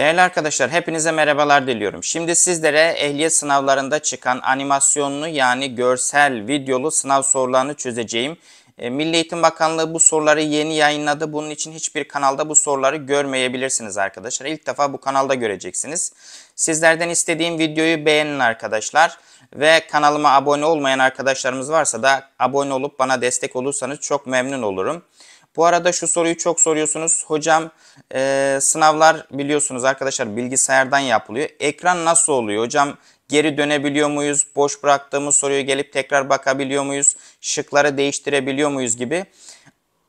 Değerli arkadaşlar hepinize merhabalar diliyorum. Şimdi sizlere ehliyet sınavlarında çıkan animasyonlu yani görsel videolu sınav sorularını çözeceğim. E, Milli Eğitim Bakanlığı bu soruları yeni yayınladı. Bunun için hiçbir kanalda bu soruları görmeyebilirsiniz arkadaşlar. İlk defa bu kanalda göreceksiniz. Sizlerden istediğim videoyu beğenin arkadaşlar. Ve kanalıma abone olmayan arkadaşlarımız varsa da abone olup bana destek olursanız çok memnun olurum. Bu arada şu soruyu çok soruyorsunuz. Hocam e, sınavlar biliyorsunuz arkadaşlar bilgisayardan yapılıyor. Ekran nasıl oluyor? Hocam geri dönebiliyor muyuz? Boş bıraktığımız soruyu gelip tekrar bakabiliyor muyuz? Şıkları değiştirebiliyor muyuz gibi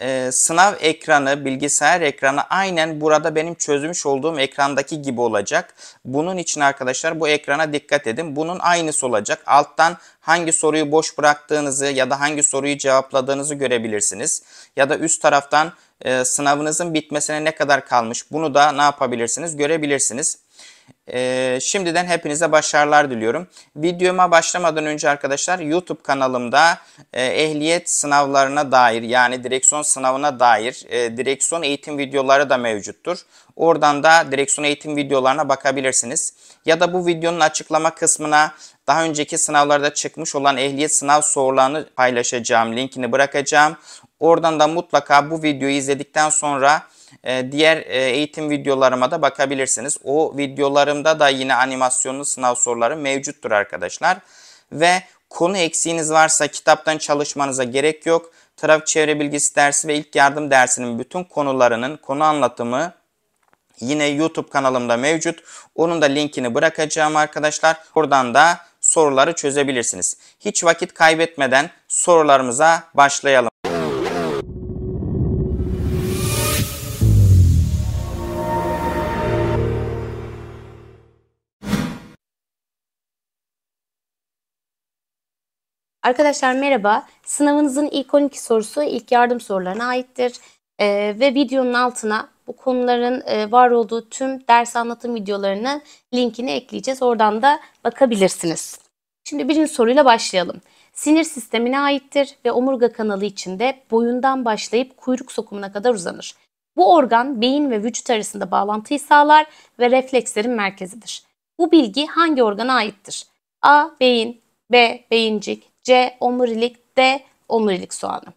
e, sınav ekranı, bilgisayar ekranı aynen burada benim çözmüş olduğum ekrandaki gibi olacak. Bunun için arkadaşlar bu ekrana dikkat edin. Bunun aynısı olacak. Alttan hangi soruyu boş bıraktığınızı ya da hangi soruyu cevapladığınızı görebilirsiniz. Ya da üst taraftan e, sınavınızın bitmesine ne kadar kalmış bunu da ne yapabilirsiniz görebilirsiniz. Ee, şimdiden hepinize başarılar diliyorum. Videoma başlamadan önce arkadaşlar YouTube kanalımda e, ehliyet sınavlarına dair yani direksiyon sınavına dair e, direksiyon eğitim videoları da mevcuttur. Oradan da direksiyon eğitim videolarına bakabilirsiniz. Ya da bu videonun açıklama kısmına daha önceki sınavlarda çıkmış olan ehliyet sınav sorularını paylaşacağım. Linkini bırakacağım. Oradan da mutlaka bu videoyu izledikten sonra ee, diğer e, eğitim videolarıma da bakabilirsiniz. O videolarımda da yine animasyonlu sınav soruları mevcuttur arkadaşlar. Ve konu eksiğiniz varsa kitaptan çalışmanıza gerek yok. Trafik çevre bilgisi dersi ve ilk yardım dersinin bütün konularının konu anlatımı yine YouTube kanalımda mevcut. Onun da linkini bırakacağım arkadaşlar. Buradan da soruları çözebilirsiniz. Hiç vakit kaybetmeden sorularımıza başlayalım. Arkadaşlar merhaba. Sınavınızın ilk 12 sorusu ilk yardım sorularına aittir. Ee, ve videonun altına bu konuların e, var olduğu tüm ders anlatım videolarının linkini ekleyeceğiz. Oradan da bakabilirsiniz. Şimdi birinci soruyla başlayalım. Sinir sistemine aittir ve omurga kanalı içinde boyundan başlayıp kuyruk sokumuna kadar uzanır. Bu organ beyin ve vücut arasında bağlantıyı sağlar ve reflekslerin merkezidir. Bu bilgi hangi organa aittir? A. Beyin B. Beyincik C. Omurilik D. Omurilik soğanı.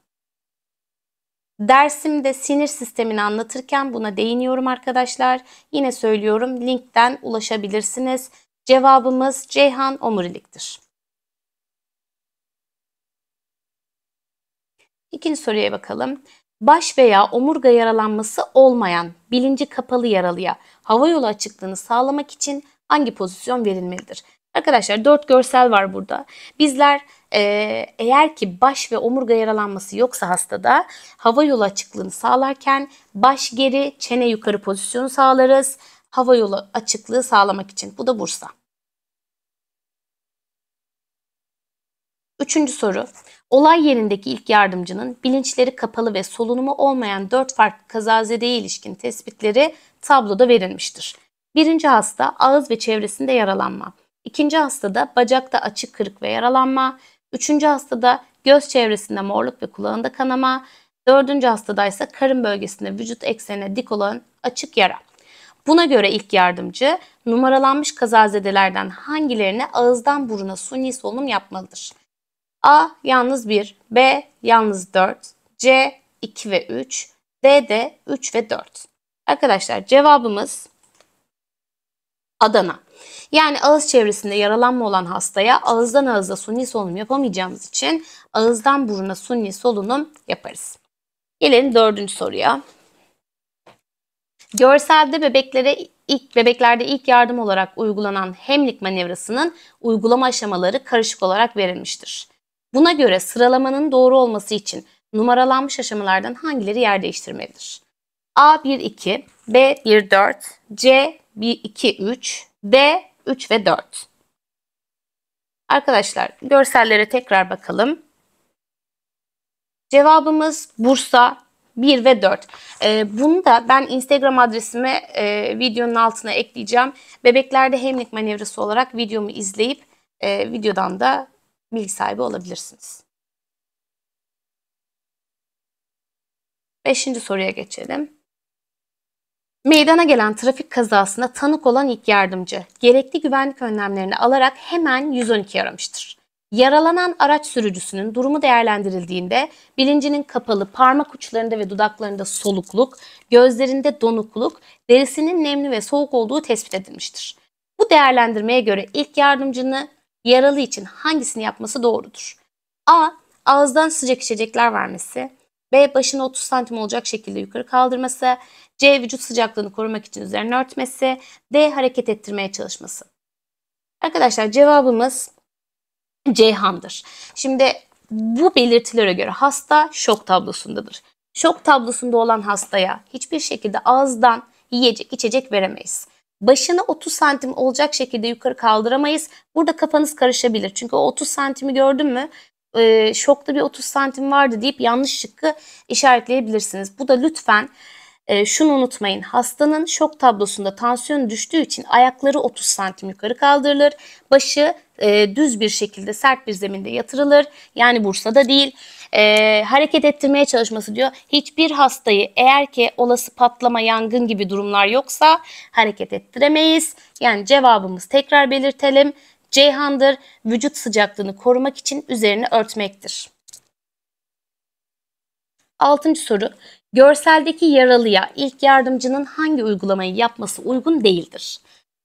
Dersimde sinir sistemini anlatırken buna değiniyorum arkadaşlar. Yine söylüyorum linkten ulaşabilirsiniz. Cevabımız Ceyhan omuriliktir. İkinci soruya bakalım. Baş veya omurga yaralanması olmayan bilinci kapalı yaralıya hava yolu açıklığını sağlamak için hangi pozisyon verilmelidir? Arkadaşlar dört görsel var burada. Bizler e, eğer ki baş ve omurga yaralanması yoksa hastada hava yolu açıklığını sağlarken baş geri çene yukarı pozisyonu sağlarız. Hava yolu açıklığı sağlamak için. Bu da Bursa. Üçüncü soru. Olay yerindeki ilk yardımcının bilinçleri kapalı ve solunumu olmayan dört farklı kazazedeye ilişkin tespitleri tabloda verilmiştir. Birinci hasta ağız ve çevresinde yaralanma. İkinci hastada bacakta açık kırık ve yaralanma. Üçüncü hastada göz çevresinde morluk ve kulağında kanama. Dördüncü hastada ise karın bölgesinde vücut eksenine dik olan açık yara. Buna göre ilk yardımcı numaralanmış kazazedelerden hangilerine ağızdan buruna suni solunum yapmalıdır? A yalnız 1, B yalnız 4, C 2 ve 3, D de 3 ve 4. Arkadaşlar cevabımız Adana. Yani ağız çevresinde yaralanma olan hastaya ağızdan ağıza suni solunum yapamayacağımız için ağızdan buruna suni solunum yaparız. Gelelim dördüncü soruya. Görselde bebeklere ilk bebeklerde ilk yardım olarak uygulanan hemlik manevrasının uygulama aşamaları karışık olarak verilmiştir. Buna göre sıralamanın doğru olması için numaralanmış aşamalardan hangileri yer değiştirmelidir? A1-2, B1-4, C 1, 2, 3. D 3 ve 4. Arkadaşlar görsellere tekrar bakalım. Cevabımız Bursa 1 ve 4. Ee, bunu da ben Instagram adresime e, videonun altına ekleyeceğim. Bebeklerde hemlik manevrası olarak videomu izleyip e, videodan da bilgi sahibi olabilirsiniz. Beşinci soruya geçelim. Meydana gelen trafik kazasında tanık olan ilk yardımcı gerekli güvenlik önlemlerini alarak hemen 112 aramıştır. Yaralanan araç sürücüsünün durumu değerlendirildiğinde bilincinin kapalı, parmak uçlarında ve dudaklarında solukluk, gözlerinde donukluk, derisinin nemli ve soğuk olduğu tespit edilmiştir. Bu değerlendirmeye göre ilk yardımcının yaralı için hangisini yapması doğrudur? A. Ağızdan sıcak içecekler vermesi. B başını 30 santim olacak şekilde yukarı kaldırması. C vücut sıcaklığını korumak için üzerine örtmesi. D hareket ettirmeye çalışması. Arkadaşlar cevabımız Ceyhan'dır. Şimdi bu belirtilere göre hasta şok tablosundadır. Şok tablosunda olan hastaya hiçbir şekilde ağızdan yiyecek içecek veremeyiz. Başını 30 santim olacak şekilde yukarı kaldıramayız. Burada kafanız karışabilir. Çünkü o 30 santimi gördün mü e, şokta bir 30 santim vardı deyip yanlış şıkkı işaretleyebilirsiniz. Bu da lütfen e, şunu unutmayın. Hastanın şok tablosunda tansiyon düştüğü için ayakları 30 santim yukarı kaldırılır. Başı e, düz bir şekilde sert bir zeminde yatırılır. Yani Bursa'da değil. E, hareket ettirmeye çalışması diyor. Hiçbir hastayı eğer ki olası patlama, yangın gibi durumlar yoksa hareket ettiremeyiz. Yani cevabımız tekrar belirtelim. Ceyhandır, vücut sıcaklığını korumak için üzerine örtmektir. Altıncı soru. Görseldeki yaralıya ilk yardımcının hangi uygulamayı yapması uygun değildir?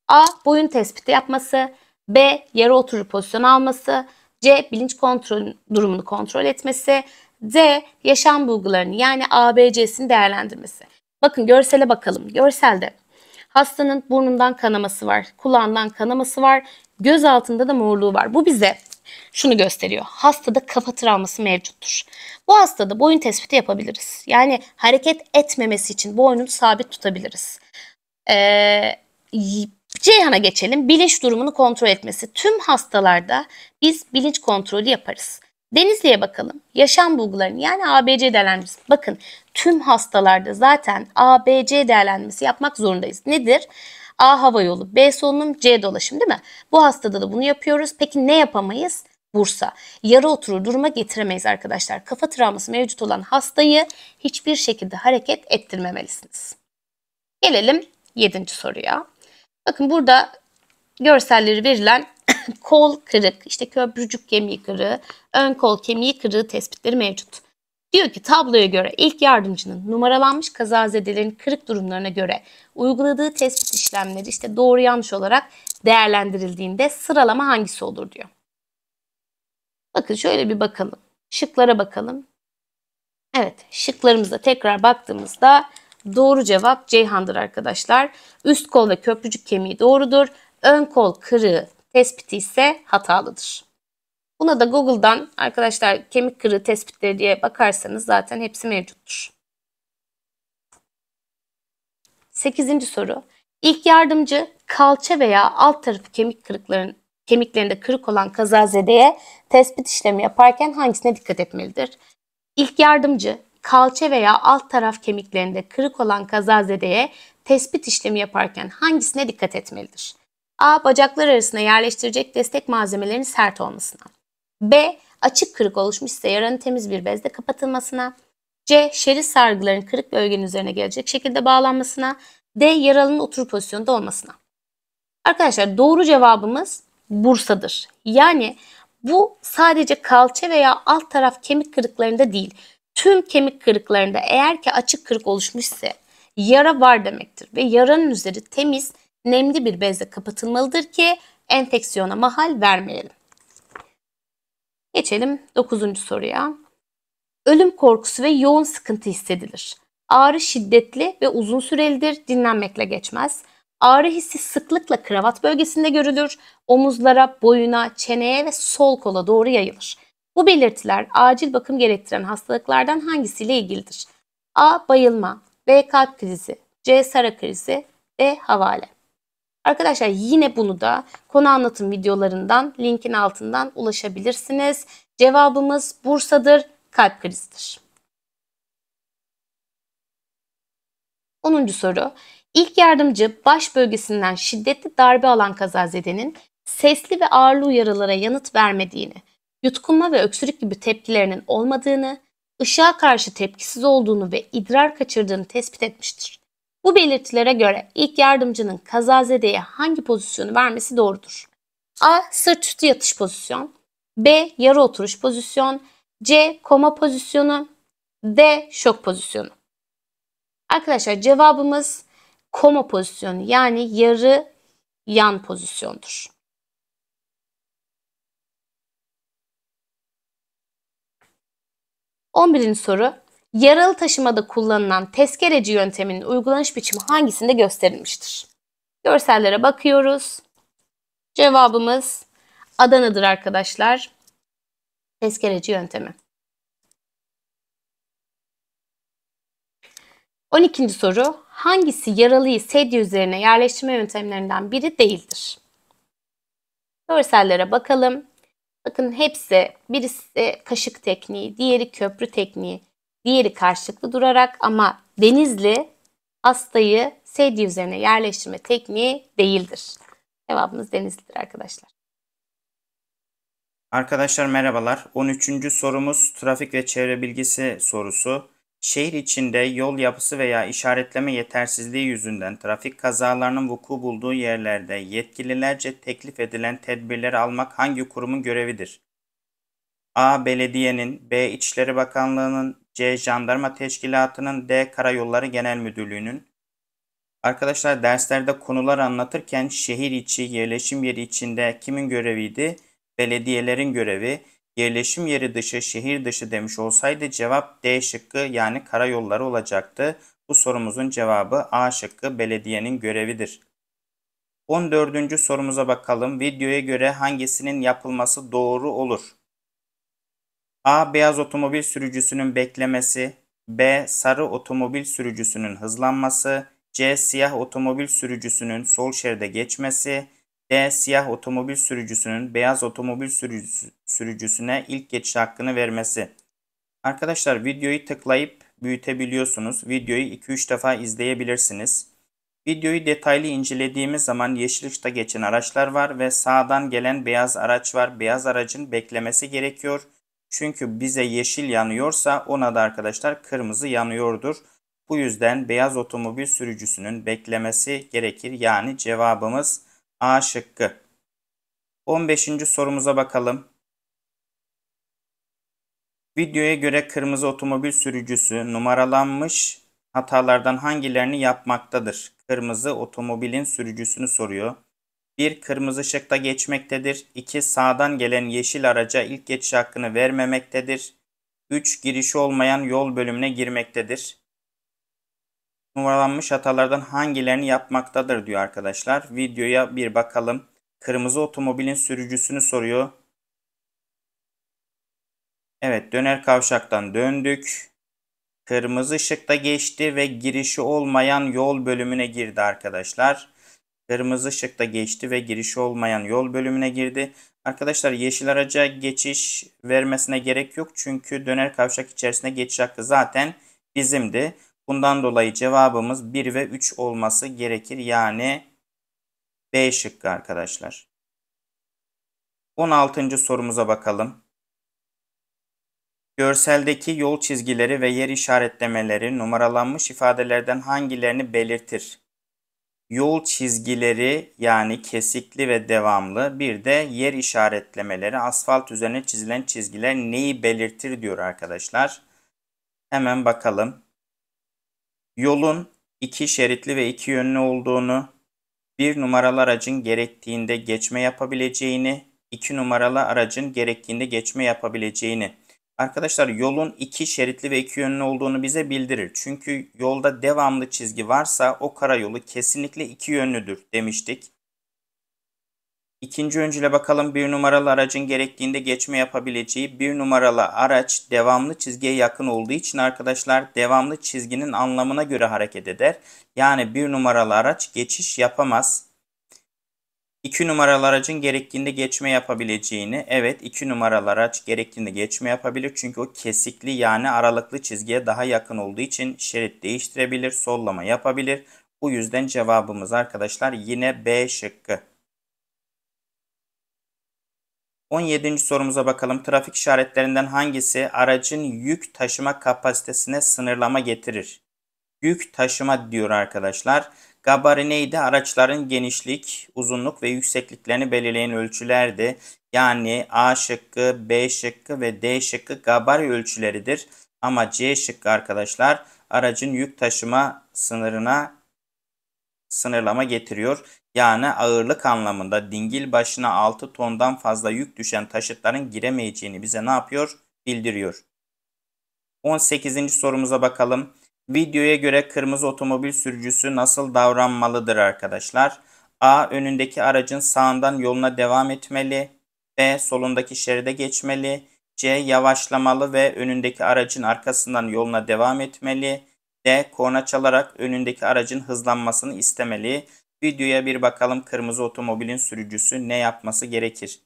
A. Boyun tespiti yapması. B. Yara oturup pozisyon alması. C. Bilinç kontrol, durumunu kontrol etmesi. D. Yaşam bulgularını yani ABC'sini değerlendirmesi. Bakın görsele bakalım. Görselde hastanın burnundan kanaması var, kulağından kanaması var, Göz altında da morluğu var. Bu bize şunu gösteriyor. Hastada kafa travması mevcuttur. Bu hastada boyun tespiti yapabiliriz. Yani hareket etmemesi için boynunu sabit tutabiliriz. Ee, Ceyhan'a geçelim. Bilinç durumunu kontrol etmesi. Tüm hastalarda biz bilinç kontrolü yaparız. Denizli'ye bakalım. Yaşam bulgularını yani ABC değerlendirmesi. Bakın tüm hastalarda zaten ABC değerlendirmesi yapmak zorundayız. Nedir? A hava yolu, B solunum, C dolaşım değil mi? Bu hastada da bunu yapıyoruz. Peki ne yapamayız? Bursa. Yarı oturur duruma getiremeyiz arkadaşlar. Kafa travması mevcut olan hastayı hiçbir şekilde hareket ettirmemelisiniz. Gelelim 7. soruya. Bakın burada görselleri verilen kol kırık, işte köprücük kemiği kırığı, ön kol kemiği kırığı tespitleri mevcut. Diyor ki tabloya göre ilk yardımcının numaralanmış kazazedelerin kırık durumlarına göre uyguladığı tespit işlemleri işte doğru yanlış olarak değerlendirildiğinde sıralama hangisi olur diyor. Bakın şöyle bir bakalım. Şıklara bakalım. Evet şıklarımıza tekrar baktığımızda doğru cevap Ceyhan'dır arkadaşlar. Üst kol ve köprücük kemiği doğrudur. Ön kol kırığı tespiti ise hatalıdır. Buna da Google'dan arkadaşlar kemik kırığı tespitleri diye bakarsanız zaten hepsi mevcuttur. Sekizinci soru. İlk yardımcı kalça veya alt tarafı kemik kırıkların kemiklerinde kırık olan kazazedeye tespit işlemi yaparken hangisine dikkat etmelidir? İlk yardımcı kalça veya alt taraf kemiklerinde kırık olan kazazedeye tespit işlemi yaparken hangisine dikkat etmelidir? A. Bacaklar arasına yerleştirecek destek malzemelerinin sert olmasına. B. Açık kırık oluşmuşsa yaranın temiz bir bezle kapatılmasına. C. Şerit sargıların kırık bölgenin üzerine gelecek şekilde bağlanmasına. D. Yaralının oturup pozisyonda olmasına. Arkadaşlar doğru cevabımız Bursa'dır. Yani bu sadece kalça veya alt taraf kemik kırıklarında değil, tüm kemik kırıklarında eğer ki açık kırık oluşmuşsa yara var demektir ve yaranın üzeri temiz, nemli bir bezle kapatılmalıdır ki enfeksiyona mahal vermeyelim. Geçelim 9. soruya. Ölüm korkusu ve yoğun sıkıntı hissedilir. Ağrı şiddetli ve uzun sürelidir, dinlenmekle geçmez. Ağrı hissi sıklıkla kravat bölgesinde görülür, omuzlara, boyuna, çeneye ve sol kola doğru yayılır. Bu belirtiler acil bakım gerektiren hastalıklardan hangisiyle ilgilidir? A. Bayılma B. Kalp krizi C. Sara krizi D. Havale Arkadaşlar yine bunu da konu anlatım videolarından linkin altından ulaşabilirsiniz. Cevabımız Bursa'dır, kalp krizidir. 10. soru. İlk yardımcı baş bölgesinden şiddetli darbe alan kazazedenin sesli ve ağırlı uyarılara yanıt vermediğini, yutkunma ve öksürük gibi tepkilerinin olmadığını, ışığa karşı tepkisiz olduğunu ve idrar kaçırdığını tespit etmiştir. Bu belirtilere göre ilk yardımcının kazazedeye hangi pozisyonu vermesi doğrudur? A. Sırt üstü yatış pozisyon. B. Yarı oturuş pozisyon. C. Koma pozisyonu. D. Şok pozisyonu. Arkadaşlar cevabımız koma pozisyonu yani yarı yan pozisyondur. On birinci soru yaralı taşımada kullanılan tezkereci yönteminin uygulanış biçimi hangisinde gösterilmiştir? Görsellere bakıyoruz. Cevabımız Adana'dır arkadaşlar. Tezkereci yöntemi. 12. soru. Hangisi yaralıyı sedye üzerine yerleştirme yöntemlerinden biri değildir? Görsellere bakalım. Bakın hepsi birisi kaşık tekniği, diğeri köprü tekniği, diğeri karşılıklı durarak ama Denizli hastayı sedye üzerine yerleştirme tekniği değildir. Cevabımız Denizli'dir arkadaşlar. Arkadaşlar merhabalar. 13. sorumuz trafik ve çevre bilgisi sorusu. Şehir içinde yol yapısı veya işaretleme yetersizliği yüzünden trafik kazalarının vuku bulduğu yerlerde yetkililerce teklif edilen tedbirleri almak hangi kurumun görevidir? A. Belediyenin, B. İçişleri Bakanlığı'nın, C. Jandarma Teşkilatı'nın, D. Karayolları Genel Müdürlüğü'nün. Arkadaşlar derslerde konular anlatırken şehir içi, yerleşim yeri içinde kimin göreviydi? Belediyelerin görevi. Yerleşim yeri dışı, şehir dışı demiş olsaydı cevap D şıkkı yani karayolları olacaktı. Bu sorumuzun cevabı A şıkkı belediyenin görevidir. 14. sorumuza bakalım. Videoya göre hangisinin yapılması doğru olur? A. Beyaz otomobil sürücüsünün beklemesi. B. Sarı otomobil sürücüsünün hızlanması. C. Siyah otomobil sürücüsünün sol şeride geçmesi. D. Siyah otomobil sürücüsünün beyaz otomobil sürücüsüne ilk geçiş hakkını vermesi. Arkadaşlar videoyu tıklayıp büyütebiliyorsunuz. Videoyu 2-3 defa izleyebilirsiniz. Videoyu detaylı incelediğimiz zaman yeşil ışıkta geçen araçlar var ve sağdan gelen beyaz araç var. Beyaz aracın beklemesi gerekiyor. Çünkü bize yeşil yanıyorsa ona da arkadaşlar kırmızı yanıyordur. Bu yüzden beyaz otomobil sürücüsünün beklemesi gerekir. Yani cevabımız A şıkkı. 15. sorumuza bakalım. Videoya göre kırmızı otomobil sürücüsü numaralanmış hatalardan hangilerini yapmaktadır? Kırmızı otomobilin sürücüsünü soruyor. 1. Kırmızı ışıkta geçmektedir. 2. Sağdan gelen yeşil araca ilk geçiş hakkını vermemektedir. 3. Girişi olmayan yol bölümüne girmektedir. Numaralanmış hatalardan hangilerini yapmaktadır diyor arkadaşlar. Videoya bir bakalım. Kırmızı otomobilin sürücüsünü soruyor. Evet döner kavşaktan döndük. Kırmızı ışıkta geçti ve girişi olmayan yol bölümüne girdi arkadaşlar. Kırmızı ışıkta geçti ve girişi olmayan yol bölümüne girdi. Arkadaşlar yeşil araca geçiş vermesine gerek yok. Çünkü döner kavşak içerisinde geçiş hakkı zaten bizimdi. Bundan dolayı cevabımız 1 ve 3 olması gerekir. Yani B şıkkı arkadaşlar. 16. sorumuza bakalım. Görseldeki yol çizgileri ve yer işaretlemeleri numaralanmış ifadelerden hangilerini belirtir? yol çizgileri yani kesikli ve devamlı bir de yer işaretlemeleri asfalt üzerine çizilen çizgiler neyi belirtir diyor arkadaşlar. Hemen bakalım. Yolun iki şeritli ve iki yönlü olduğunu, bir numaralı aracın gerektiğinde geçme yapabileceğini, iki numaralı aracın gerektiğinde geçme yapabileceğini Arkadaşlar yolun iki şeritli ve iki yönlü olduğunu bize bildirir. Çünkü yolda devamlı çizgi varsa o karayolu kesinlikle iki yönlüdür demiştik. İkinci öncüle bakalım bir numaralı aracın gerektiğinde geçme yapabileceği bir numaralı araç devamlı çizgiye yakın olduğu için arkadaşlar devamlı çizginin anlamına göre hareket eder. Yani bir numaralı araç geçiş yapamaz. 2 numaralı aracın gerektiğinde geçme yapabileceğini, evet 2 numaralı araç gerektiğinde geçme yapabilir. Çünkü o kesikli yani aralıklı çizgiye daha yakın olduğu için şerit değiştirebilir, sollama yapabilir. Bu yüzden cevabımız arkadaşlar yine B şıkkı. 17. sorumuza bakalım. Trafik işaretlerinden hangisi aracın yük taşıma kapasitesine sınırlama getirir? Yük taşıma diyor arkadaşlar. Arkadaşlar Gabari neydi? Araçların genişlik, uzunluk ve yüksekliklerini belirleyen ölçülerdi. Yani A şıkkı, B şıkkı ve D şıkkı gabari ölçüleridir. Ama C şıkkı arkadaşlar aracın yük taşıma sınırına sınırlama getiriyor. Yani ağırlık anlamında dingil başına 6 tondan fazla yük düşen taşıtların giremeyeceğini bize ne yapıyor? Bildiriyor. 18. sorumuza bakalım. Videoya göre kırmızı otomobil sürücüsü nasıl davranmalıdır arkadaşlar? A. Önündeki aracın sağından yoluna devam etmeli. B. Solundaki şeride geçmeli. C. Yavaşlamalı ve önündeki aracın arkasından yoluna devam etmeli. D. Korna çalarak önündeki aracın hızlanmasını istemeli. Videoya bir bakalım kırmızı otomobilin sürücüsü ne yapması gerekir?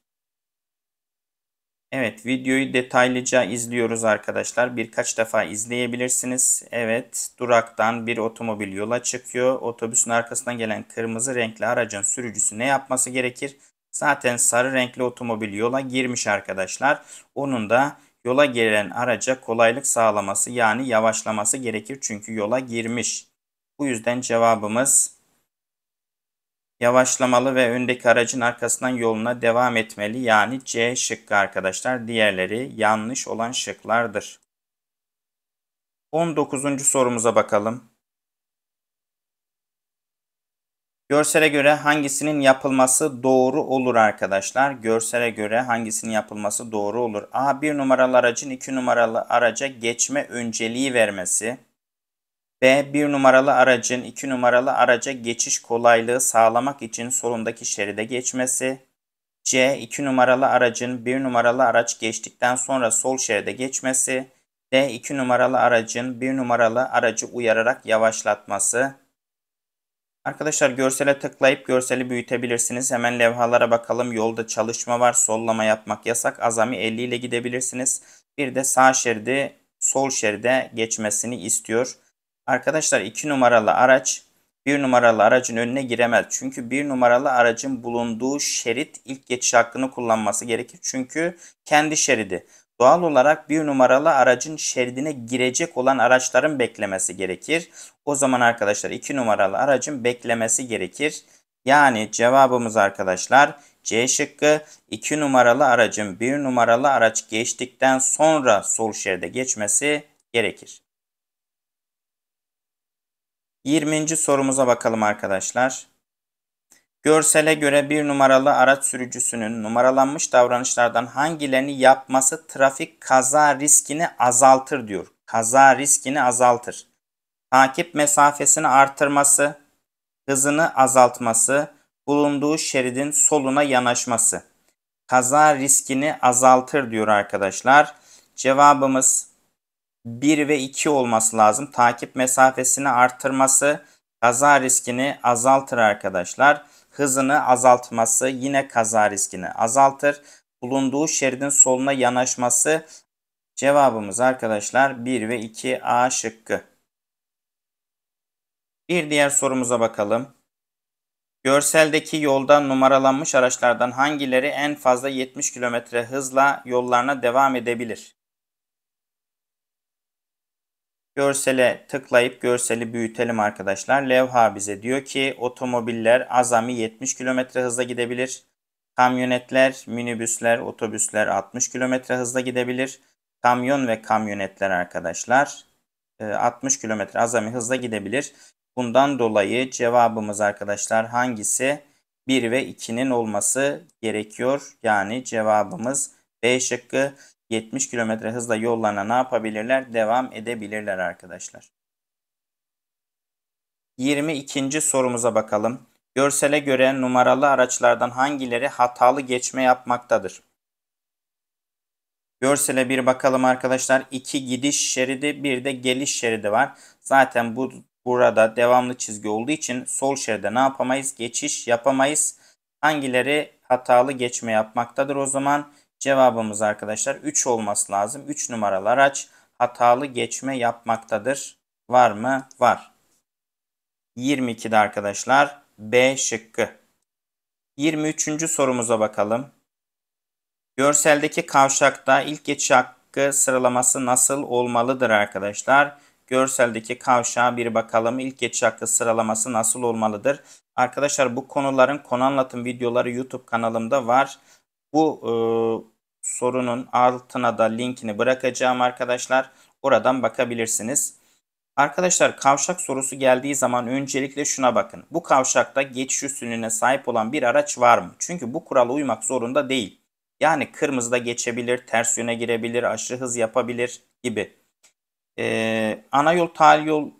Evet videoyu detaylıca izliyoruz arkadaşlar. Birkaç defa izleyebilirsiniz. Evet duraktan bir otomobil yola çıkıyor. Otobüsün arkasından gelen kırmızı renkli aracın sürücüsü ne yapması gerekir? Zaten sarı renkli otomobil yola girmiş arkadaşlar. Onun da yola gelen araca kolaylık sağlaması yani yavaşlaması gerekir. Çünkü yola girmiş. Bu yüzden cevabımız yavaşlamalı ve öndeki aracın arkasından yoluna devam etmeli yani C şıkkı arkadaşlar. Diğerleri yanlış olan şıklardır. 19. sorumuza bakalım. Görsele göre hangisinin yapılması doğru olur arkadaşlar? Görsele göre hangisinin yapılması doğru olur? A. 1 numaralı aracın 2 numaralı araca geçme önceliği vermesi. B. Bir numaralı aracın iki numaralı araca geçiş kolaylığı sağlamak için solundaki şeride geçmesi. C. iki numaralı aracın bir numaralı araç geçtikten sonra sol şeride geçmesi. D. iki numaralı aracın bir numaralı aracı uyararak yavaşlatması. Arkadaşlar görsele tıklayıp görseli büyütebilirsiniz. Hemen levhalara bakalım. Yolda çalışma var. Sollama yapmak yasak. Azami 50 ile gidebilirsiniz. Bir de sağ şeridi sol şeride geçmesini istiyor. Arkadaşlar 2 numaralı araç 1 numaralı aracın önüne giremez. Çünkü 1 numaralı aracın bulunduğu şerit ilk geçiş hakkını kullanması gerekir. Çünkü kendi şeridi. Doğal olarak 1 numaralı aracın şeridine girecek olan araçların beklemesi gerekir. O zaman arkadaşlar 2 numaralı aracın beklemesi gerekir. Yani cevabımız arkadaşlar C şıkkı 2 numaralı aracın 1 numaralı araç geçtikten sonra sol şeride geçmesi gerekir. 20. sorumuza bakalım arkadaşlar. Görsele göre bir numaralı araç sürücüsünün numaralanmış davranışlardan hangilerini yapması trafik kaza riskini azaltır diyor. Kaza riskini azaltır. Takip mesafesini artırması, hızını azaltması, bulunduğu şeridin soluna yanaşması. Kaza riskini azaltır diyor arkadaşlar. Cevabımız 1 ve 2 olması lazım. Takip mesafesini artırması kaza riskini azaltır arkadaşlar. Hızını azaltması yine kaza riskini azaltır. Bulunduğu şeridin soluna yanaşması cevabımız arkadaşlar 1 ve 2 A şıkkı. Bir diğer sorumuza bakalım. Görseldeki yoldan numaralanmış araçlardan hangileri en fazla 70 km hızla yollarına devam edebilir? Görsele tıklayıp görseli büyütelim arkadaşlar. Levha bize diyor ki otomobiller azami 70 km hızla gidebilir. Kamyonetler, minibüsler, otobüsler 60 km hızla gidebilir. Kamyon ve kamyonetler arkadaşlar 60 e, km azami hızla gidebilir. Bundan dolayı cevabımız arkadaşlar hangisi? 1 ve 2'nin olması gerekiyor. Yani cevabımız B şıkkı. 70 km hızla yollarına ne yapabilirler? Devam edebilirler arkadaşlar. 22. sorumuza bakalım. Görsele göre numaralı araçlardan hangileri hatalı geçme yapmaktadır? Görsele bir bakalım arkadaşlar. 2 gidiş şeridi, bir de geliş şeridi var. Zaten bu burada devamlı çizgi olduğu için sol şeride ne yapamayız? Geçiş yapamayız. Hangileri hatalı geçme yapmaktadır o zaman? Cevabımız arkadaşlar 3 olması lazım. 3 numaralı araç hatalı geçme yapmaktadır. Var mı? Var. 22'de arkadaşlar B şıkkı. 23. sorumuza bakalım. Görseldeki kavşakta ilk geçiş hakkı sıralaması nasıl olmalıdır arkadaşlar? Görseldeki kavşağa bir bakalım. İlk geçiş hakkı sıralaması nasıl olmalıdır? Arkadaşlar bu konuların konu anlatım videoları YouTube kanalımda var. Bu e, sorunun altına da linkini bırakacağım arkadaşlar. Oradan bakabilirsiniz. Arkadaşlar kavşak sorusu geldiği zaman öncelikle şuna bakın. Bu kavşakta geçiş üstünlüğüne sahip olan bir araç var mı? Çünkü bu kurala uymak zorunda değil. Yani kırmızıda geçebilir, ters yöne girebilir, aşırı hız yapabilir gibi. Ee, ana yol, tarih yol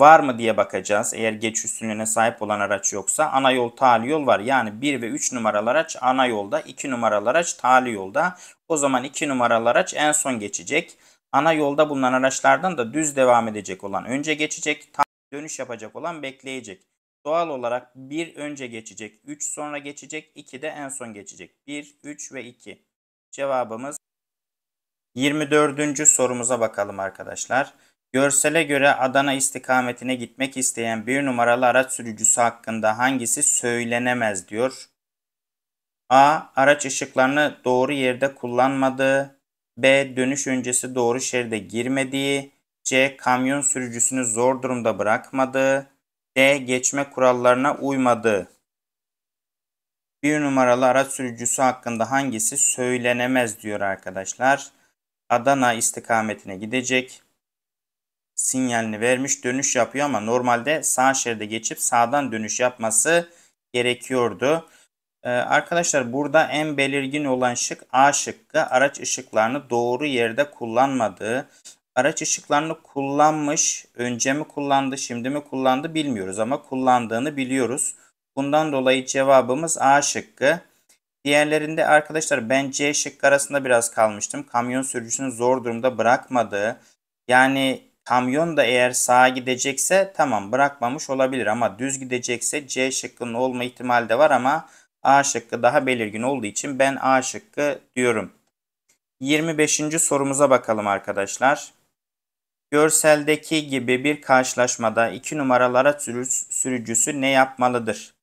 var mı diye bakacağız. Eğer geç üstünlüğüne sahip olan araç yoksa ana yol tali yol var. Yani 1 ve 3 numaralı araç ana yolda, 2 numaralı araç tali yolda. O zaman 2 numaralı araç en son geçecek. Ana yolda bulunan araçlardan da düz devam edecek olan önce geçecek, dönüş yapacak olan bekleyecek. Doğal olarak 1 önce geçecek, 3 sonra geçecek, 2 de en son geçecek. 1, 3 ve 2. Cevabımız 24. sorumuza bakalım arkadaşlar. Görsele göre Adana istikametine gitmek isteyen bir numaralı araç sürücüsü hakkında hangisi söylenemez diyor. A. Araç ışıklarını doğru yerde kullanmadığı. B. Dönüş öncesi doğru şeride girmediği. C. Kamyon sürücüsünü zor durumda bırakmadığı. D. Geçme kurallarına uymadığı. Bir numaralı araç sürücüsü hakkında hangisi söylenemez diyor arkadaşlar. Adana istikametine gidecek sinyalini vermiş dönüş yapıyor ama normalde sağ şeride geçip sağdan dönüş yapması gerekiyordu. Ee, arkadaşlar burada en belirgin olan şık A şıkkı araç ışıklarını doğru yerde kullanmadığı. Araç ışıklarını kullanmış önce mi kullandı şimdi mi kullandı bilmiyoruz ama kullandığını biliyoruz. Bundan dolayı cevabımız A şıkkı. Diğerlerinde arkadaşlar ben C şıkkı arasında biraz kalmıştım. Kamyon sürücüsünü zor durumda bırakmadığı yani Kamyon da eğer sağa gidecekse tamam bırakmamış olabilir ama düz gidecekse C şıkkının olma ihtimali de var ama A şıkkı daha belirgin olduğu için ben A şıkkı diyorum. 25. sorumuza bakalım arkadaşlar. Görseldeki gibi bir karşılaşmada iki numaralara sürücüsü ne yapmalıdır?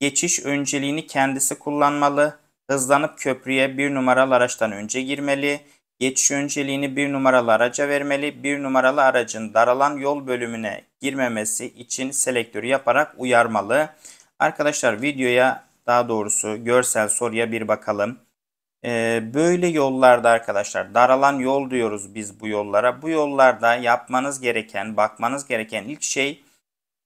Geçiş önceliğini kendisi kullanmalı, hızlanıp köprüye bir numaralı araçtan önce girmeli, Geçiş önceliğini bir numaralı araca vermeli, bir numaralı aracın daralan yol bölümüne girmemesi için selektörü yaparak uyarmalı. Arkadaşlar videoya daha doğrusu görsel soruya bir bakalım. Ee, böyle yollarda arkadaşlar daralan yol diyoruz biz bu yollara. Bu yollarda yapmanız gereken, bakmanız gereken ilk şey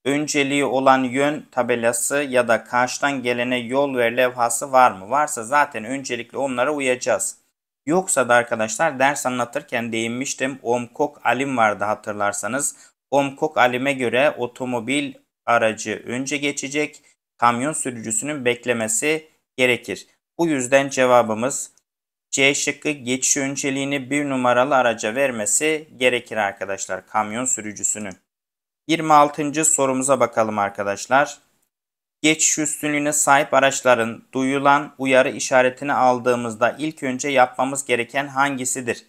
önceliği olan yön tabelası ya da karşıdan gelene yol ver levhası var mı? Varsa zaten öncelikle onlara uyacağız. Yoksa da arkadaşlar ders anlatırken değinmiştim. Omkok Alim vardı hatırlarsanız. Omkok Alim'e göre otomobil aracı önce geçecek. Kamyon sürücüsünün beklemesi gerekir. Bu yüzden cevabımız C şıkkı geçiş önceliğini bir numaralı araca vermesi gerekir arkadaşlar kamyon sürücüsünün. 26. sorumuza bakalım arkadaşlar geçiş üstünlüğüne sahip araçların duyulan uyarı işaretini aldığımızda ilk önce yapmamız gereken hangisidir?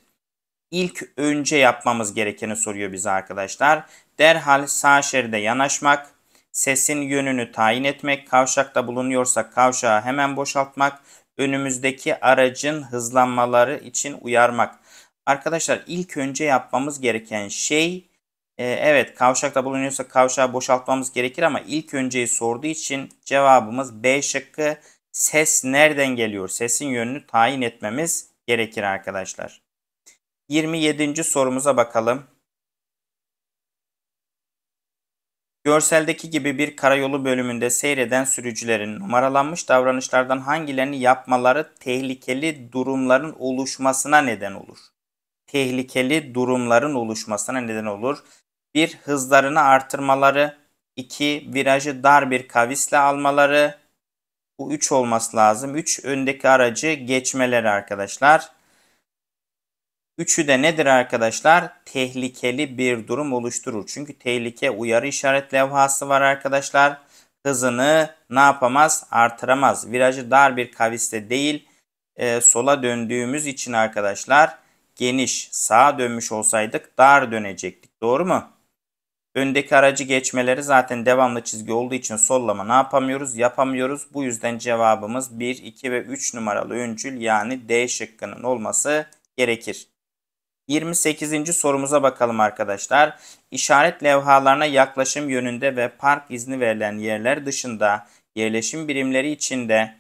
İlk önce yapmamız gerekeni soruyor bize arkadaşlar. Derhal sağ şeride yanaşmak, sesin yönünü tayin etmek, kavşakta bulunuyorsak kavşağı hemen boşaltmak, önümüzdeki aracın hızlanmaları için uyarmak. Arkadaşlar ilk önce yapmamız gereken şey e, evet kavşakta bulunuyorsa kavşağı boşaltmamız gerekir ama ilk önceyi sorduğu için cevabımız B şıkkı ses nereden geliyor? Sesin yönünü tayin etmemiz gerekir arkadaşlar. 27. sorumuza bakalım. Görseldeki gibi bir karayolu bölümünde seyreden sürücülerin numaralanmış davranışlardan hangilerini yapmaları tehlikeli durumların oluşmasına neden olur? Tehlikeli durumların oluşmasına neden olur. 1. Hızlarını artırmaları. 2. Virajı dar bir kavisle almaları. Bu 3 olması lazım. 3. Öndeki aracı geçmeleri arkadaşlar. Üçü de nedir arkadaşlar? Tehlikeli bir durum oluşturur. Çünkü tehlike uyarı işaret levhası var arkadaşlar. Hızını ne yapamaz? Artıramaz. Virajı dar bir kaviste değil e, sola döndüğümüz için arkadaşlar geniş sağa dönmüş olsaydık dar dönecektik. Doğru mu? Öndeki aracı geçmeleri zaten devamlı çizgi olduğu için sollama ne yapamıyoruz? Yapamıyoruz. Bu yüzden cevabımız 1, 2 ve 3 numaralı öncül yani D şıkkının olması gerekir. 28. sorumuza bakalım arkadaşlar. İşaret levhalarına yaklaşım yönünde ve park izni verilen yerler dışında yerleşim birimleri içinde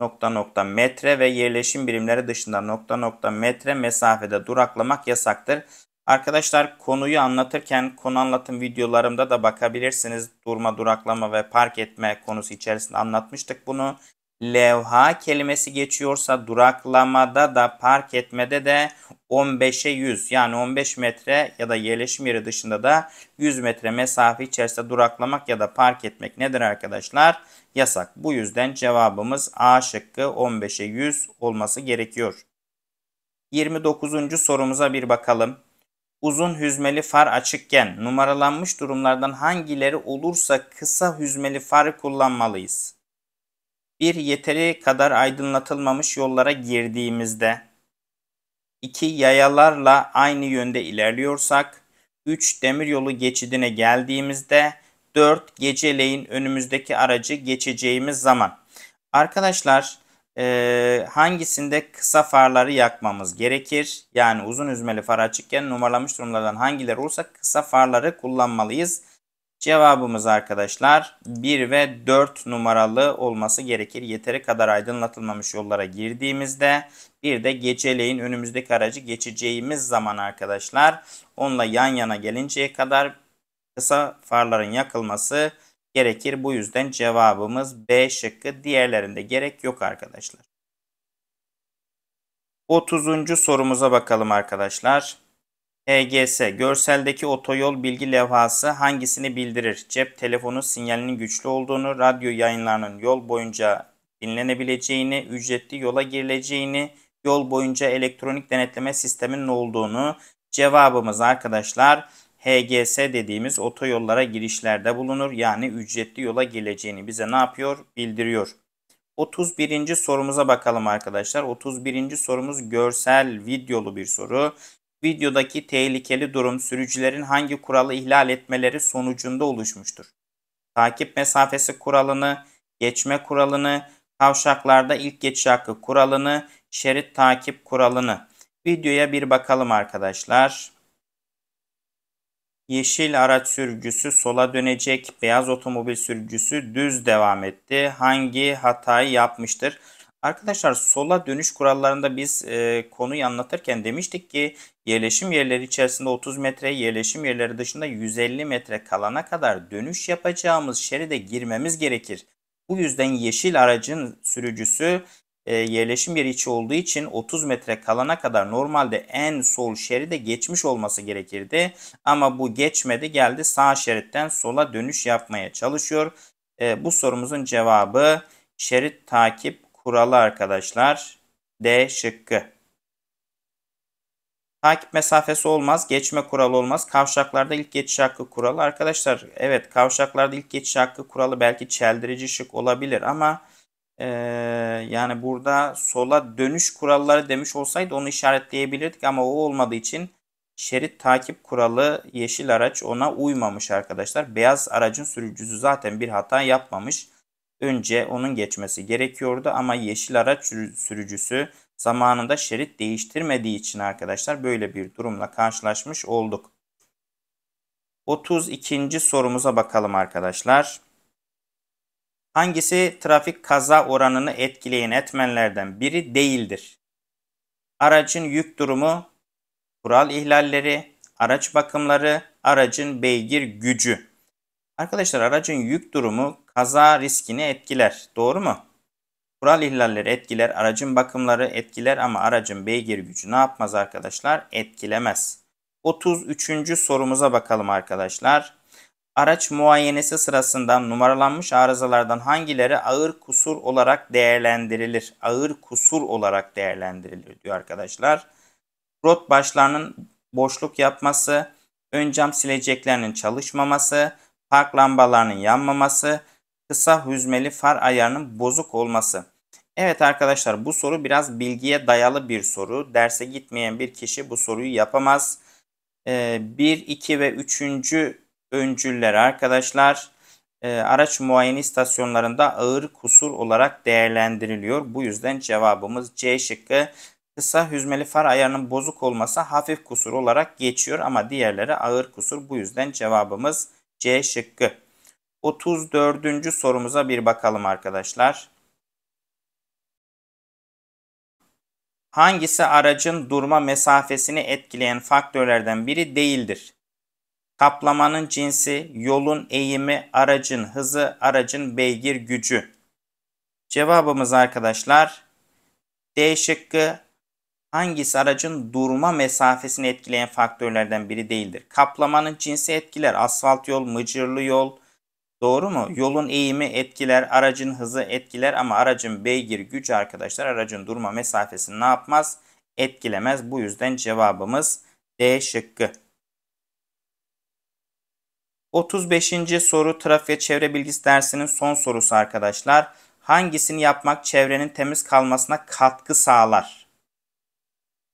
nokta nokta metre ve yerleşim birimleri dışında nokta nokta metre mesafede duraklamak yasaktır. Arkadaşlar konuyu anlatırken konu anlatım videolarımda da bakabilirsiniz. Durma, duraklama ve park etme konusu içerisinde anlatmıştık bunu. Levha kelimesi geçiyorsa duraklamada da park etmede de 15'e 100 yani 15 metre ya da yerleşim yeri dışında da 100 metre mesafe içerisinde duraklamak ya da park etmek nedir arkadaşlar? Yasak. Bu yüzden cevabımız A şıkkı 15'e 100 olması gerekiyor. 29. sorumuza bir bakalım uzun hüzmeli far açıkken numaralanmış durumlardan hangileri olursa kısa hüzmeli farı kullanmalıyız. Bir yeteri kadar aydınlatılmamış yollara girdiğimizde 2. Yayalarla aynı yönde ilerliyorsak 3. Demiryolu geçidine geldiğimizde 4. Geceleyin önümüzdeki aracı geçeceğimiz zaman. Arkadaşlar e, hangisinde kısa farları yakmamız gerekir? Yani uzun üzmeli far açıkken numaralanmış durumlardan hangileri olsa kısa farları kullanmalıyız. Cevabımız arkadaşlar 1 ve 4 numaralı olması gerekir. Yeteri kadar aydınlatılmamış yollara girdiğimizde bir de geceleyin önümüzdeki aracı geçeceğimiz zaman arkadaşlar onunla yan yana gelinceye kadar kısa farların yakılması gerekir gerekir. Bu yüzden cevabımız B şıkkı. Diğerlerinde gerek yok arkadaşlar. 30. sorumuza bakalım arkadaşlar. HGS görseldeki otoyol bilgi levhası hangisini bildirir? Cep telefonu sinyalinin güçlü olduğunu, radyo yayınlarının yol boyunca dinlenebileceğini, ücretli yola girileceğini, yol boyunca elektronik denetleme sisteminin olduğunu cevabımız arkadaşlar HGS dediğimiz otoyollara girişlerde bulunur. Yani ücretli yola geleceğini bize ne yapıyor? Bildiriyor. 31. sorumuza bakalım arkadaşlar. 31. sorumuz görsel videolu bir soru. Videodaki tehlikeli durum sürücülerin hangi kuralı ihlal etmeleri sonucunda oluşmuştur? Takip mesafesi kuralını, geçme kuralını, kavşaklarda ilk geçiş hakkı kuralını, şerit takip kuralını. Videoya bir bakalım arkadaşlar. Yeşil araç sürücüsü sola dönecek, beyaz otomobil sürücüsü düz devam etti. Hangi hatayı yapmıştır? Arkadaşlar sola dönüş kurallarında biz e, konuyu anlatırken demiştik ki yerleşim yerleri içerisinde 30 metre, yerleşim yerleri dışında 150 metre kalana kadar dönüş yapacağımız şeride girmemiz gerekir. Bu yüzden yeşil aracın sürücüsü ee, yerleşim yeri içi olduğu için 30 metre kalana kadar normalde en sol şeride geçmiş olması gerekirdi. Ama bu geçmedi geldi sağ şeritten sola dönüş yapmaya çalışıyor. E, bu sorumuzun cevabı şerit takip kuralı arkadaşlar D şıkkı. Takip mesafesi olmaz, geçme kuralı olmaz. Kavşaklarda ilk geçiş hakkı kuralı. Arkadaşlar evet kavşaklarda ilk geçiş hakkı kuralı belki çeldirici şık olabilir ama ee, yani burada sola dönüş kuralları demiş olsaydı onu işaretleyebilirdik ama o olmadığı için şerit takip kuralı yeşil araç ona uymamış arkadaşlar. Beyaz aracın sürücüsü zaten bir hata yapmamış. Önce onun geçmesi gerekiyordu ama yeşil araç sürücüsü zamanında şerit değiştirmediği için arkadaşlar böyle bir durumla karşılaşmış olduk. 32. sorumuza bakalım arkadaşlar. Hangisi trafik kaza oranını etkileyen etmenlerden biri değildir? Aracın yük durumu, kural ihlalleri, araç bakımları, aracın beygir gücü. Arkadaşlar aracın yük durumu kaza riskini etkiler. Doğru mu? Kural ihlalleri etkiler, aracın bakımları etkiler ama aracın beygir gücü ne yapmaz arkadaşlar? Etkilemez. 33. sorumuza bakalım arkadaşlar. Araç muayenesi sırasında numaralanmış arızalardan hangileri ağır kusur olarak değerlendirilir? Ağır kusur olarak değerlendirilir diyor arkadaşlar. Rot başlarının boşluk yapması, ön cam sileceklerinin çalışmaması, park lambalarının yanmaması, kısa hüzmeli far ayarının bozuk olması. Evet arkadaşlar bu soru biraz bilgiye dayalı bir soru. Derse gitmeyen bir kişi bu soruyu yapamaz. 1, ee, 2 ve 3 öncülleri arkadaşlar ee, araç muayene istasyonlarında ağır kusur olarak değerlendiriliyor. Bu yüzden cevabımız C şıkkı kısa hüzmeli far ayarının bozuk olması hafif kusur olarak geçiyor ama diğerleri ağır kusur. Bu yüzden cevabımız C şıkkı. 34. sorumuza bir bakalım arkadaşlar. Hangisi aracın durma mesafesini etkileyen faktörlerden biri değildir? Kaplamanın cinsi, yolun eğimi, aracın hızı, aracın beygir gücü. Cevabımız arkadaşlar D şıkkı hangisi aracın durma mesafesini etkileyen faktörlerden biri değildir. Kaplamanın cinsi etkiler. Asfalt yol, mıcırlı yol. Doğru mu? Yolun eğimi etkiler, aracın hızı etkiler ama aracın beygir gücü arkadaşlar aracın durma mesafesini ne yapmaz? Etkilemez. Bu yüzden cevabımız D şıkkı. 35. soru trafik çevre bilgisi dersinin son sorusu arkadaşlar. Hangisini yapmak çevrenin temiz kalmasına katkı sağlar?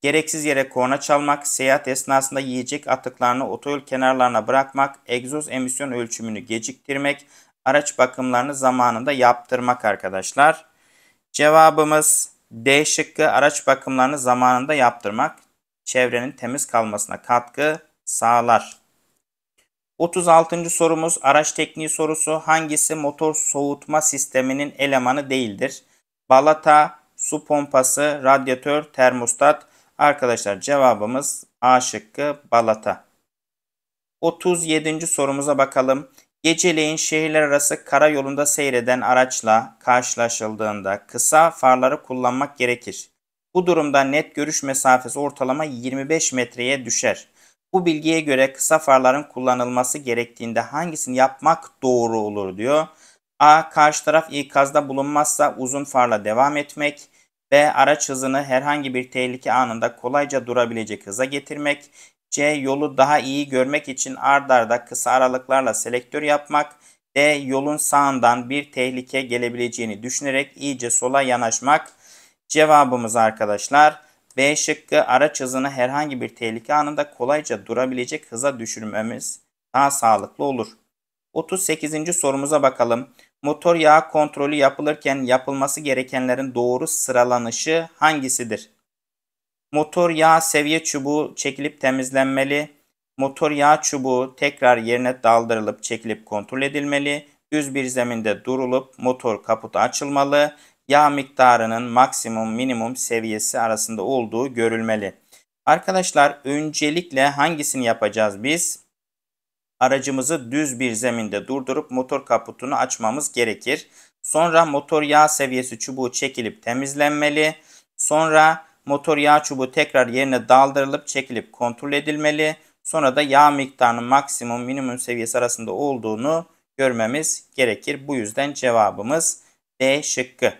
Gereksiz yere korna çalmak, seyahat esnasında yiyecek atıklarını otoyol kenarlarına bırakmak, egzoz emisyon ölçümünü geciktirmek, araç bakımlarını zamanında yaptırmak arkadaşlar. Cevabımız D şıkkı araç bakımlarını zamanında yaptırmak çevrenin temiz kalmasına katkı sağlar. 36. sorumuz araç tekniği sorusu hangisi motor soğutma sisteminin elemanı değildir? Balata, su pompası, radyatör, termostat. Arkadaşlar cevabımız A şıkkı balata. 37. sorumuza bakalım. Geceleyin şehirler arası karayolunda seyreden araçla karşılaşıldığında kısa farları kullanmak gerekir. Bu durumda net görüş mesafesi ortalama 25 metreye düşer. Bu bilgiye göre kısa farların kullanılması gerektiğinde hangisini yapmak doğru olur diyor. A. Karşı taraf ikazda bulunmazsa uzun farla devam etmek. B. Araç hızını herhangi bir tehlike anında kolayca durabilecek hıza getirmek. C. Yolu daha iyi görmek için ard arda kısa aralıklarla selektör yapmak. D. Yolun sağından bir tehlike gelebileceğini düşünerek iyice sola yanaşmak. Cevabımız arkadaşlar B şıkkı araç hızını herhangi bir tehlike anında kolayca durabilecek hıza düşürmemiz daha sağlıklı olur. 38. sorumuza bakalım. Motor yağ kontrolü yapılırken yapılması gerekenlerin doğru sıralanışı hangisidir? Motor yağ seviye çubuğu çekilip temizlenmeli. Motor yağ çubuğu tekrar yerine daldırılıp çekilip kontrol edilmeli. Düz bir zeminde durulup motor kaputu açılmalı yağ miktarının maksimum minimum seviyesi arasında olduğu görülmeli. Arkadaşlar öncelikle hangisini yapacağız biz? Aracımızı düz bir zeminde durdurup motor kaputunu açmamız gerekir. Sonra motor yağ seviyesi çubuğu çekilip temizlenmeli. Sonra motor yağ çubuğu tekrar yerine daldırılıp çekilip kontrol edilmeli. Sonra da yağ miktarının maksimum minimum seviyesi arasında olduğunu görmemiz gerekir. Bu yüzden cevabımız D şıkkı.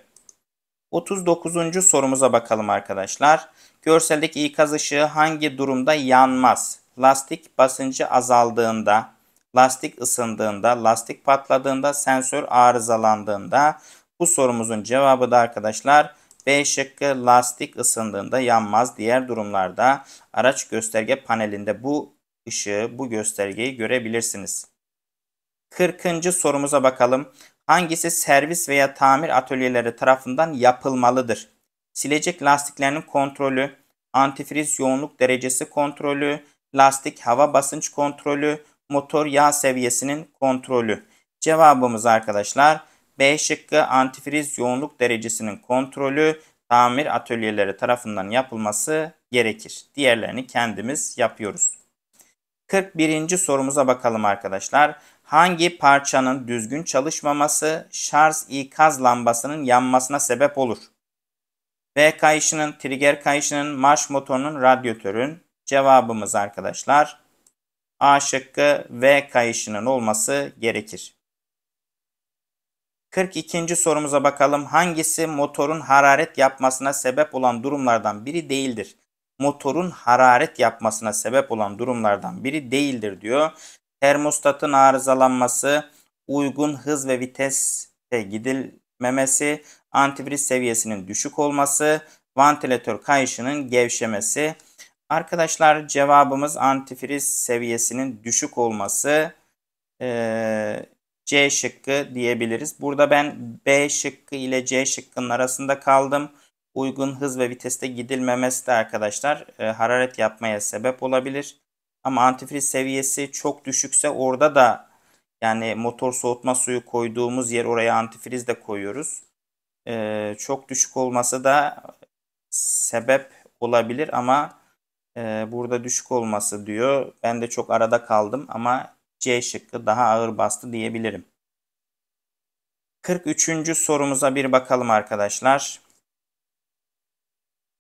39. sorumuza bakalım arkadaşlar. Görseldeki ikaz ışığı hangi durumda yanmaz? Lastik basıncı azaldığında, lastik ısındığında, lastik patladığında, sensör arızalandığında. Bu sorumuzun cevabı da arkadaşlar B şıkkı lastik ısındığında yanmaz. Diğer durumlarda araç gösterge panelinde bu ışığı, bu göstergeyi görebilirsiniz. 40. sorumuza bakalım. Hangisi servis veya tamir atölyeleri tarafından yapılmalıdır? Silecek lastiklerinin kontrolü, antifriz yoğunluk derecesi kontrolü, lastik hava basınç kontrolü, motor yağ seviyesinin kontrolü. Cevabımız arkadaşlar B şıkkı antifriz yoğunluk derecesinin kontrolü tamir atölyeleri tarafından yapılması gerekir. Diğerlerini kendimiz yapıyoruz. 41. sorumuza bakalım arkadaşlar hangi parçanın düzgün çalışmaması şarj ikaz lambasının yanmasına sebep olur? V kayışının, trigger kayışının, marş motorunun, radyatörün cevabımız arkadaşlar A şıkkı V kayışının olması gerekir. 42. sorumuza bakalım. Hangisi motorun hararet yapmasına sebep olan durumlardan biri değildir? Motorun hararet yapmasına sebep olan durumlardan biri değildir diyor termostatın arızalanması, uygun hız ve viteste gidilmemesi, antifriz seviyesinin düşük olması, vantilatör kayışının gevşemesi. Arkadaşlar cevabımız antifriz seviyesinin düşük olması e, C şıkkı diyebiliriz. Burada ben B şıkkı ile C şıkkının arasında kaldım. Uygun hız ve viteste gidilmemesi de arkadaşlar e, hararet yapmaya sebep olabilir. Ama antifriz seviyesi çok düşükse orada da yani motor soğutma suyu koyduğumuz yer oraya antifriz de koyuyoruz. Ee, çok düşük olması da sebep olabilir ama e, burada düşük olması diyor. Ben de çok arada kaldım ama C şıkkı daha ağır bastı diyebilirim. 43. sorumuza bir bakalım arkadaşlar.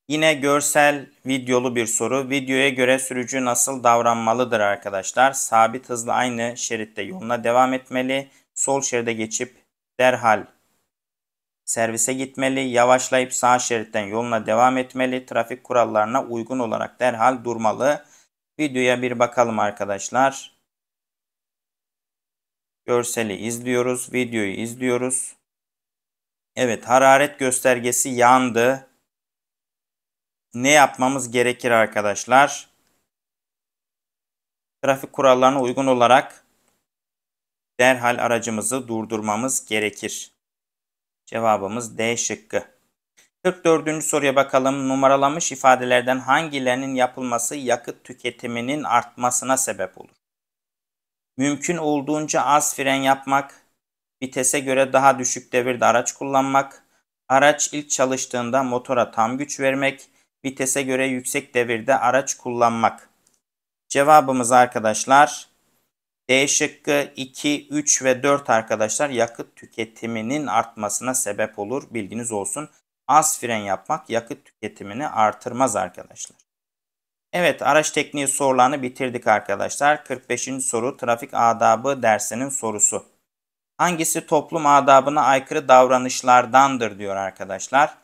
Yine görsel videolu bir soru. Videoya göre sürücü nasıl davranmalıdır arkadaşlar? Sabit hızla aynı şeritte yoluna devam etmeli. Sol şeride geçip derhal servise gitmeli. Yavaşlayıp sağ şeritten yoluna devam etmeli. Trafik kurallarına uygun olarak derhal durmalı. Videoya bir bakalım arkadaşlar. Görseli izliyoruz. Videoyu izliyoruz. Evet hararet göstergesi yandı ne yapmamız gerekir arkadaşlar? Trafik kurallarına uygun olarak derhal aracımızı durdurmamız gerekir. Cevabımız D şıkkı. 44. soruya bakalım. Numaralanmış ifadelerden hangilerinin yapılması yakıt tüketiminin artmasına sebep olur? Mümkün olduğunca az fren yapmak, vitese göre daha düşük devirde araç kullanmak, araç ilk çalıştığında motora tam güç vermek, vitese göre yüksek devirde araç kullanmak. Cevabımız arkadaşlar D şıkkı 2, 3 ve 4 arkadaşlar yakıt tüketiminin artmasına sebep olur. Bilginiz olsun. Az fren yapmak yakıt tüketimini artırmaz arkadaşlar. Evet araç tekniği sorularını bitirdik arkadaşlar. 45. soru trafik adabı dersinin sorusu. Hangisi toplum adabına aykırı davranışlardandır diyor arkadaşlar.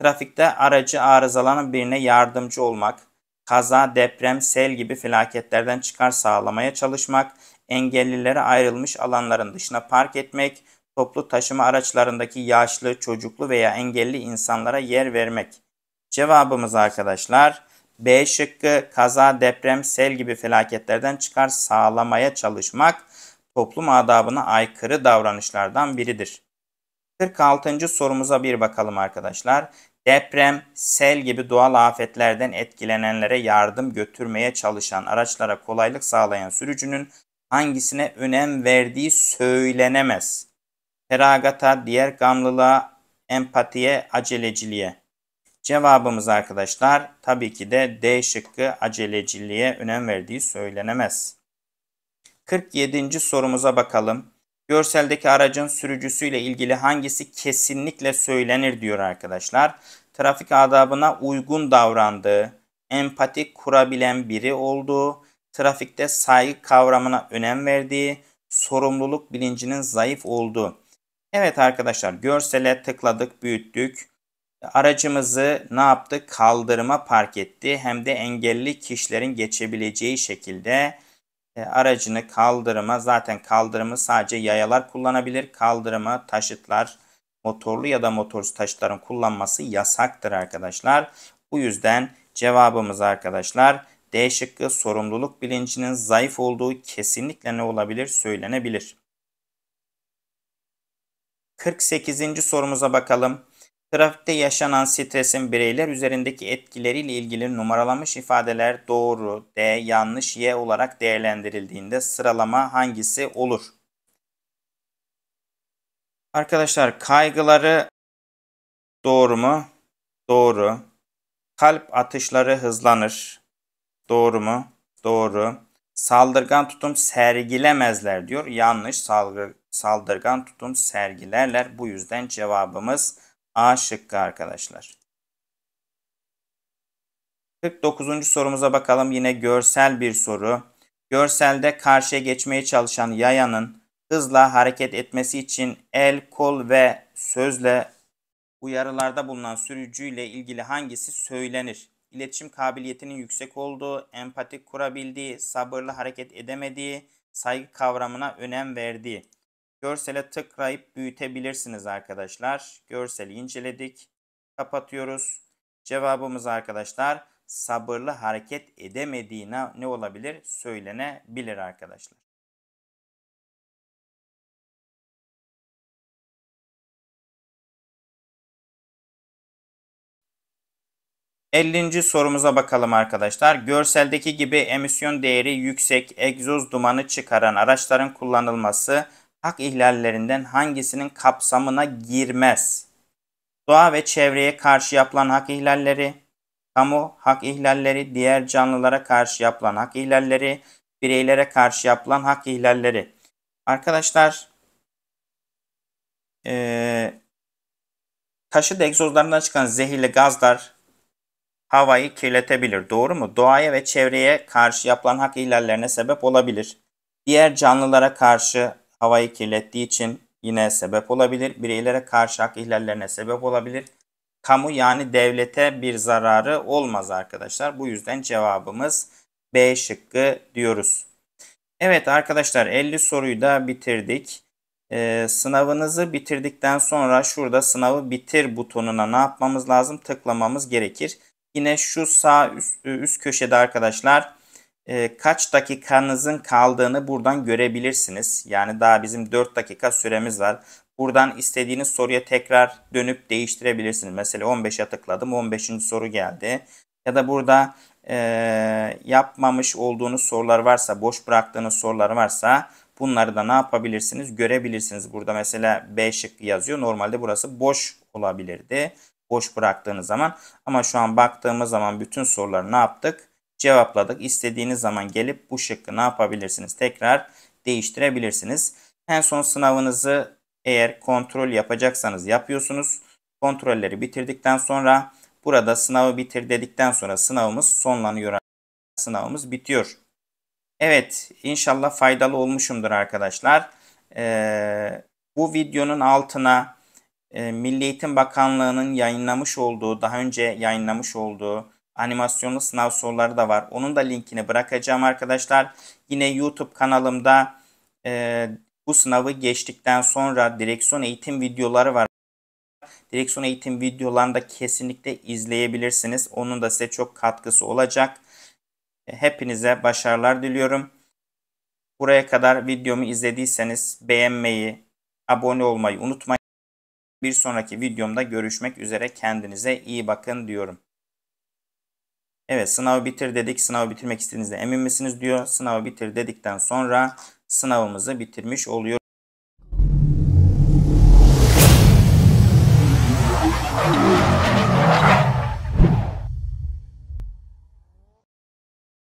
Trafikte aracı arızalanan birine yardımcı olmak, kaza, deprem, sel gibi felaketlerden çıkar sağlamaya çalışmak, engellilere ayrılmış alanların dışına park etmek, toplu taşıma araçlarındaki yaşlı, çocuklu veya engelli insanlara yer vermek. Cevabımız arkadaşlar B şıkkı kaza, deprem, sel gibi felaketlerden çıkar sağlamaya çalışmak toplum adabına aykırı davranışlardan biridir. 46. sorumuza bir bakalım arkadaşlar. Deprem, sel gibi doğal afetlerden etkilenenlere yardım götürmeye çalışan araçlara kolaylık sağlayan sürücünün hangisine önem verdiği söylenemez. Feragata, diğer gamlılığa, empatiye, aceleciliğe. Cevabımız arkadaşlar tabii ki de D şıkkı aceleciliğe önem verdiği söylenemez. 47. sorumuza bakalım. Görseldeki aracın sürücüsüyle ilgili hangisi kesinlikle söylenir diyor arkadaşlar. Trafik adabına uygun davrandığı, empati kurabilen biri olduğu, trafikte saygı kavramına önem verdiği, sorumluluk bilincinin zayıf olduğu. Evet arkadaşlar görsele tıkladık, büyüttük. Aracımızı ne yaptı? Kaldırıma park etti. Hem de engelli kişilerin geçebileceği şekilde e, aracını kaldırıma zaten kaldırımı sadece yayalar kullanabilir. Kaldırıma taşıtlar motorlu ya da motorsuz taşıtların kullanması yasaktır arkadaşlar. Bu yüzden cevabımız arkadaşlar D şıkkı sorumluluk bilincinin zayıf olduğu kesinlikle ne olabilir söylenebilir. 48. sorumuza bakalım. Trafikte yaşanan stresin bireyler üzerindeki etkileriyle ilgili numaralanmış ifadeler doğru, D, yanlış, Y olarak değerlendirildiğinde sıralama hangisi olur? Arkadaşlar kaygıları doğru mu? Doğru. Kalp atışları hızlanır. Doğru mu? Doğru. Saldırgan tutum sergilemezler diyor. Yanlış. Salgı, saldırgan tutum sergilerler. Bu yüzden cevabımız A şıkkı arkadaşlar. 49. sorumuza bakalım. Yine görsel bir soru. Görselde karşıya geçmeye çalışan yayanın hızla hareket etmesi için el, kol ve sözle uyarılarda bulunan sürücüyle ilgili hangisi söylenir? İletişim kabiliyetinin yüksek olduğu, empatik kurabildiği, sabırlı hareket edemediği, saygı kavramına önem verdiği. Görsele tıklayıp büyütebilirsiniz arkadaşlar. Görseli inceledik. Kapatıyoruz. Cevabımız arkadaşlar sabırlı hareket edemediğine ne olabilir? Söylenebilir arkadaşlar. Ellinci sorumuza bakalım arkadaşlar. Görseldeki gibi emisyon değeri yüksek egzoz dumanı çıkaran araçların kullanılması hak ihlallerinden hangisinin kapsamına girmez? Doğa ve çevreye karşı yapılan hak ihlalleri, kamu hak ihlalleri, diğer canlılara karşı yapılan hak ihlalleri, bireylere karşı yapılan hak ihlalleri. Arkadaşlar taşı e, taşıt egzozlarından çıkan zehirli gazlar havayı kirletebilir. Doğru mu? Doğaya ve çevreye karşı yapılan hak ihlallerine sebep olabilir. Diğer canlılara karşı havayı kirlettiği için yine sebep olabilir. Bireylere karşı hak ihlallerine sebep olabilir. Kamu yani devlete bir zararı olmaz arkadaşlar. Bu yüzden cevabımız B şıkkı diyoruz. Evet arkadaşlar 50 soruyu da bitirdik. Ee, sınavınızı bitirdikten sonra şurada sınavı bitir butonuna ne yapmamız lazım? Tıklamamız gerekir. Yine şu sağ üst, üst köşede arkadaşlar e, kaç dakikanızın kaldığını buradan görebilirsiniz. Yani daha bizim 4 dakika süremiz var. Buradan istediğiniz soruya tekrar dönüp değiştirebilirsiniz. Mesela 15'e tıkladım 15. soru geldi. Ya da burada e, yapmamış olduğunuz sorular varsa, boş bıraktığınız sorular varsa bunları da ne yapabilirsiniz görebilirsiniz. Burada mesela B şıkkı yazıyor. Normalde burası boş olabilirdi. Boş bıraktığınız zaman. Ama şu an baktığımız zaman bütün soruları ne yaptık? cevapladık. İstediğiniz zaman gelip bu şıkkı ne yapabilirsiniz? Tekrar değiştirebilirsiniz. En son sınavınızı eğer kontrol yapacaksanız yapıyorsunuz. Kontrolleri bitirdikten sonra burada sınavı bitir dedikten sonra sınavımız sonlanıyor. Sınavımız bitiyor. Evet inşallah faydalı olmuşumdur arkadaşlar. Ee, bu videonun altına e, Milli Eğitim Bakanlığı'nın yayınlamış olduğu, daha önce yayınlamış olduğu animasyonlu sınav soruları da var. Onun da linkini bırakacağım arkadaşlar. Yine YouTube kanalımda e, bu sınavı geçtikten sonra direksiyon eğitim videoları var. Direksiyon eğitim videolarını da kesinlikle izleyebilirsiniz. Onun da size çok katkısı olacak. E, hepinize başarılar diliyorum. Buraya kadar videomu izlediyseniz beğenmeyi, abone olmayı unutmayın. Bir sonraki videomda görüşmek üzere kendinize iyi bakın diyorum. Evet sınavı bitir dedik. Sınavı bitirmek istediğinizde emin misiniz diyor. Sınavı bitir dedikten sonra sınavımızı bitirmiş oluyor.